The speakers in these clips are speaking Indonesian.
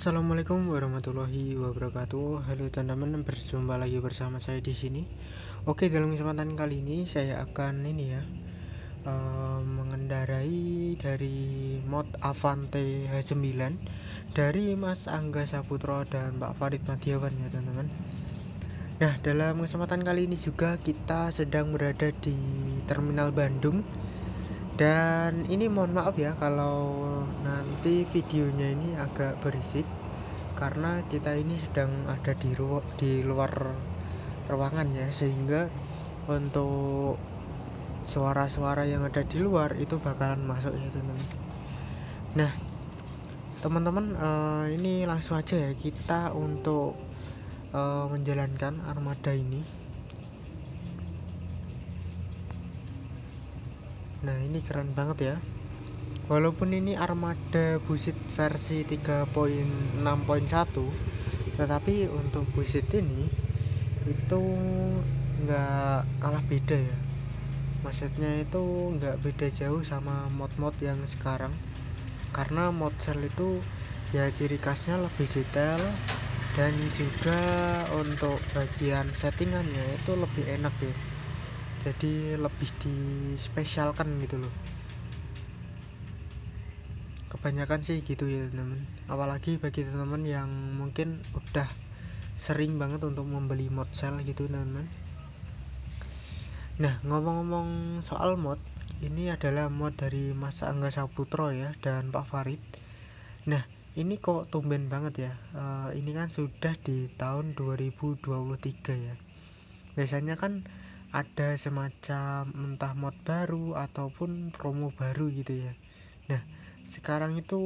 Assalamualaikum warahmatullahi wabarakatuh. Halo teman-teman, berjumpa lagi bersama saya di sini. Oke, dalam kesempatan kali ini saya akan ini ya uh, mengendarai dari mod Avante H9 dari Mas Angga Saputra dan Mbak Farid Madiawan ya teman-teman. Nah, dalam kesempatan kali ini juga kita sedang berada di Terminal Bandung dan ini mohon maaf ya kalau nanti videonya ini agak berisik karena kita ini sedang ada di ruang di luar ruangan ya sehingga untuk suara-suara yang ada di luar itu bakalan masuk ya teman-teman nah teman-teman uh, ini langsung aja ya kita untuk uh, menjalankan armada ini Nah ini keren banget ya Walaupun ini armada busit versi 3.6.1 Tetapi untuk busit ini Itu nggak kalah beda ya Maksudnya itu nggak beda jauh sama mod-mod yang sekarang Karena mod cell itu ya ciri khasnya lebih detail Dan juga untuk bagian settingannya itu lebih enak ya jadi lebih dispesialkan gitu loh kebanyakan sih gitu ya teman apalagi bagi teman-teman yang mungkin udah sering banget untuk membeli mod sel gitu teman-teman nah ngomong-ngomong soal mod ini adalah mod dari Mas Angga Saputro ya dan Pak Farid nah ini kok tumben banget ya uh, ini kan sudah di tahun 2023 ya biasanya kan ada semacam entah mod baru ataupun promo baru gitu ya nah sekarang itu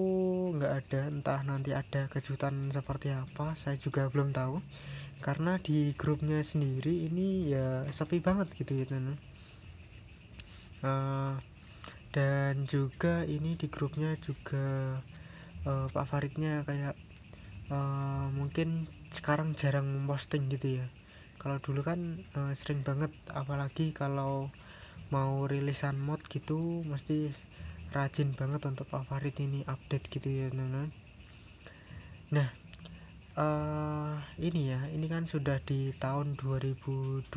nggak ada entah nanti ada kejutan seperti apa saya juga belum tahu karena di grupnya sendiri ini ya sepi banget gitu ya teman eh, dan juga ini di grupnya juga uh, eh, Pak Faridnya kayak uh, mungkin sekarang jarang memposting gitu ya kalau dulu kan e, sering banget apalagi kalau mau rilisan mod gitu mesti rajin banget untuk favorit ini update gitu ya teman-teman nah e, ini ya ini kan sudah di tahun 2023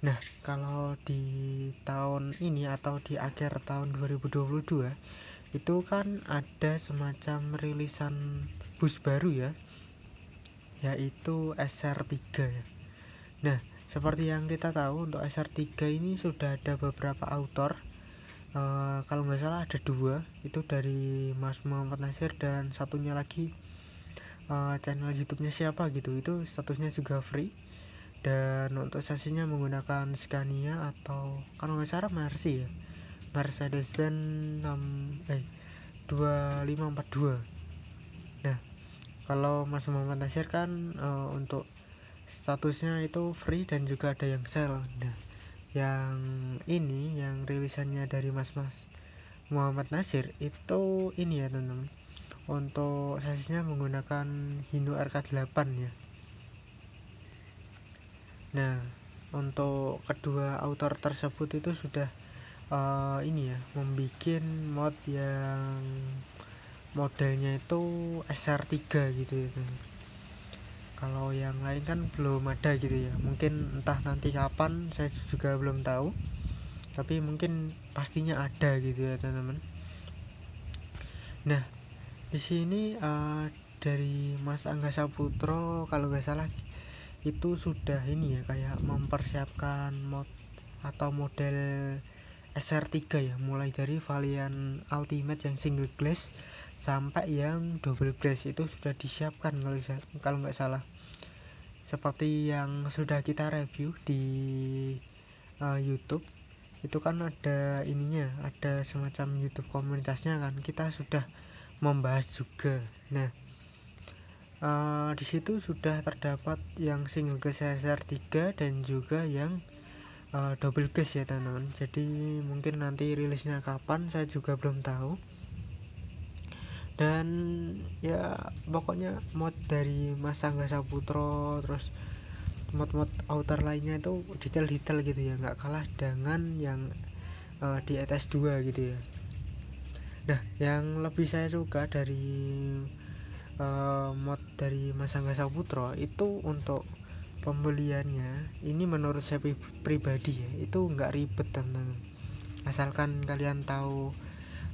nah kalau di tahun ini atau di akhir tahun 2022 itu kan ada semacam rilisan bus baru ya yaitu SR3 ya. Nah, seperti yang kita tahu untuk SR3 ini sudah ada beberapa autor e, kalau nggak salah ada dua itu dari Mas Muhammad Nasir dan satunya lagi e, channel YouTube-nya siapa gitu itu statusnya juga free dan untuk sasisnya menggunakan Scania atau kalau nggak salah Mercy ya Mercedes Benz 6 eh 2542 kalau Mas Muhammad Nasir kan uh, untuk statusnya itu free dan juga ada yang sell nah yang ini yang rilisannya dari Mas Mas Muhammad Nasir itu ini ya teman-teman untuk sasisnya menggunakan Hindu RK8 ya nah untuk kedua autor tersebut itu sudah uh, ini ya membuat mod yang modelnya itu SR3 gitu ya kalau yang lain kan belum ada gitu ya mungkin entah nanti kapan saya juga belum tahu tapi mungkin pastinya ada gitu ya teman-teman nah di sini uh, dari Mas Angga Saputro kalau nggak salah itu sudah ini ya kayak mempersiapkan mod atau model SR3 ya mulai dari varian Ultimate yang single glass sampai yang double glass itu sudah disiapkan kalau nggak salah seperti yang sudah kita review di uh, YouTube itu kan ada ininya ada semacam YouTube komunitasnya kan kita sudah membahas juga nah uh, di sudah terdapat yang single glass SR3 dan juga yang uh, double gas ya teman-teman jadi mungkin nanti rilisnya kapan saya juga belum tahu dan ya pokoknya mod dari Mas Angga Saputro terus mod-mod outer lainnya itu detail-detail gitu ya nggak kalah dengan yang uh, di atas dua gitu ya nah yang lebih saya suka dari uh, mod dari Mas Angga Saputro itu untuk pembeliannya ini menurut saya pribadi ya itu nggak ribet teman-teman asalkan kalian tahu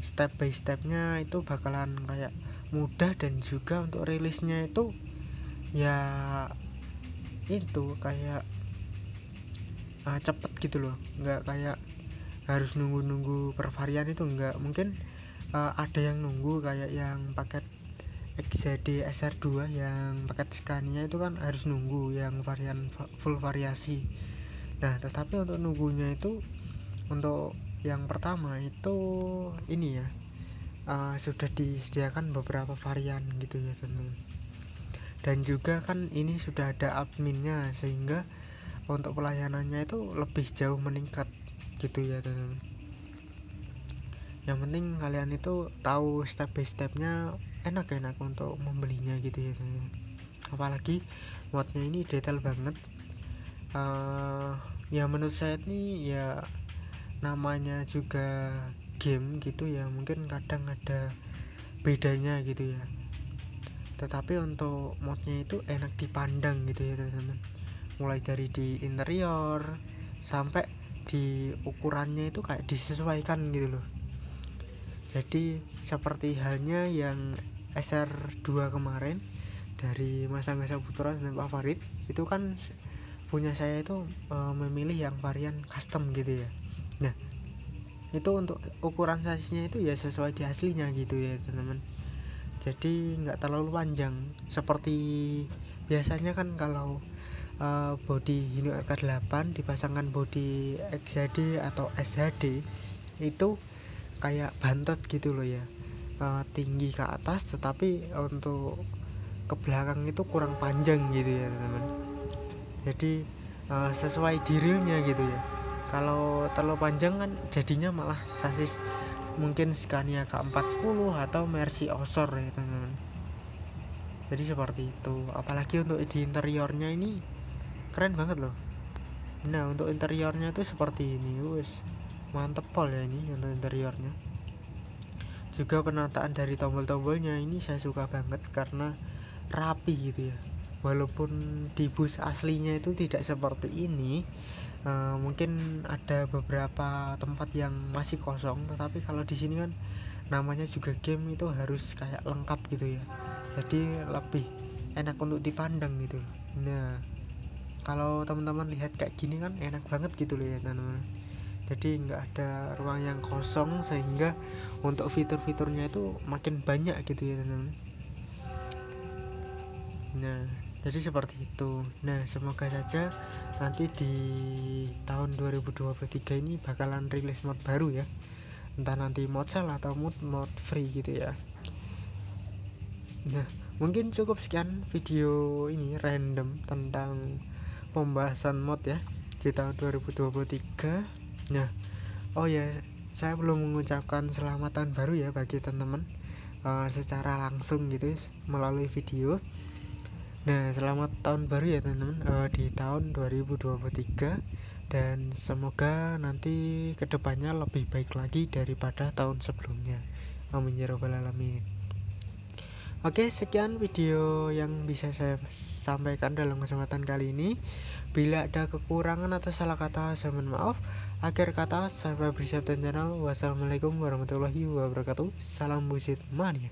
step by stepnya itu bakalan kayak mudah dan juga untuk rilisnya itu ya itu kayak uh, cepet gitu loh nggak kayak harus nunggu-nunggu pervarian itu nggak mungkin uh, ada yang nunggu kayak yang paket XZD SR2 yang paket Scania itu kan harus nunggu yang varian full variasi nah tetapi untuk nunggunya itu untuk yang pertama itu ini ya uh, sudah disediakan beberapa varian gitu ya teman-teman dan juga kan ini sudah ada adminnya sehingga untuk pelayanannya itu lebih jauh meningkat gitu ya teman-teman yang penting kalian itu tahu step by stepnya enak-enak untuk membelinya gitu ya apalagi modnya ini detail banget uh, ya menurut saya ini ya namanya juga game gitu ya mungkin kadang ada bedanya gitu ya tetapi untuk modnya itu enak dipandang gitu ya teman-teman mulai dari di interior sampai di ukurannya itu kayak disesuaikan gitu loh jadi seperti halnya yang SR2 kemarin dari masa Angga Putra dan Pak Farid itu kan punya saya itu e, memilih yang varian custom gitu ya nah itu untuk ukuran sasisnya itu ya sesuai di aslinya gitu ya teman-teman jadi nggak terlalu panjang seperti biasanya kan kalau e, body Hino RK8 dipasangkan body XHD atau SHD itu kayak bantet gitu loh ya uh, tinggi ke atas tetapi untuk ke belakang itu kurang panjang gitu ya teman teman jadi uh, sesuai dirilnya gitu ya kalau terlalu panjang kan jadinya malah sasis mungkin Scania K410 atau Mercy Osor ya teman jadi seperti itu apalagi untuk di interiornya ini keren banget loh nah untuk interiornya itu seperti ini wes mantep pol ya ini untuk interiornya juga penataan dari tombol-tombolnya ini saya suka banget karena rapi gitu ya walaupun di bus aslinya itu tidak seperti ini uh, mungkin ada beberapa tempat yang masih kosong tetapi kalau di sini kan namanya juga game itu harus kayak lengkap gitu ya jadi lebih enak untuk dipandang gitu nah kalau teman-teman lihat kayak gini kan enak banget gitu lihat ya teman-teman jadi nggak ada ruang yang kosong sehingga untuk fitur-fiturnya itu makin banyak gitu ya teman-teman nah jadi seperti itu nah semoga saja nanti di tahun 2023 ini bakalan rilis mod baru ya entah nanti mod sale atau mod mod free gitu ya nah mungkin cukup sekian video ini random tentang pembahasan mod ya di tahun 2023 nah oh ya saya belum mengucapkan selamat tahun baru ya bagi teman-teman uh, secara langsung gitu ya, melalui video nah selamat tahun baru ya teman-teman uh, di tahun 2023 dan semoga nanti kedepannya lebih baik lagi daripada tahun sebelumnya amin ya robbal alamin oke sekian video yang bisa saya sampaikan dalam kesempatan kali ini bila ada kekurangan atau salah kata saya mohon maaf Akhir kata, sampai di channel. Wassalamualaikum warahmatullahi wabarakatuh. Salam busit mania.